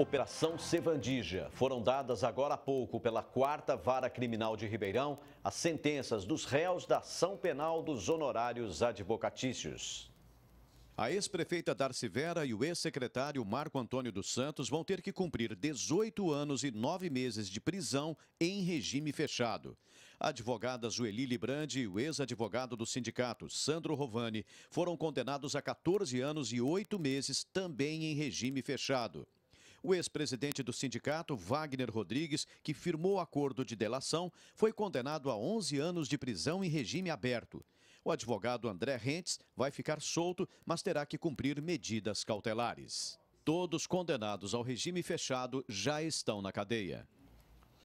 Operação Sevandija. Foram dadas agora há pouco pela quarta vara criminal de Ribeirão as sentenças dos réus da ação penal dos honorários advocatícios. A ex-prefeita Darcy Vera e o ex-secretário Marco Antônio dos Santos vão ter que cumprir 18 anos e 9 meses de prisão em regime fechado. A advogada Zueli Librandi e o ex-advogado do sindicato, Sandro Rovani, foram condenados a 14 anos e 8 meses também em regime fechado. O ex-presidente do sindicato, Wagner Rodrigues, que firmou o acordo de delação, foi condenado a 11 anos de prisão em regime aberto. O advogado André Rentes vai ficar solto, mas terá que cumprir medidas cautelares. Todos condenados ao regime fechado já estão na cadeia.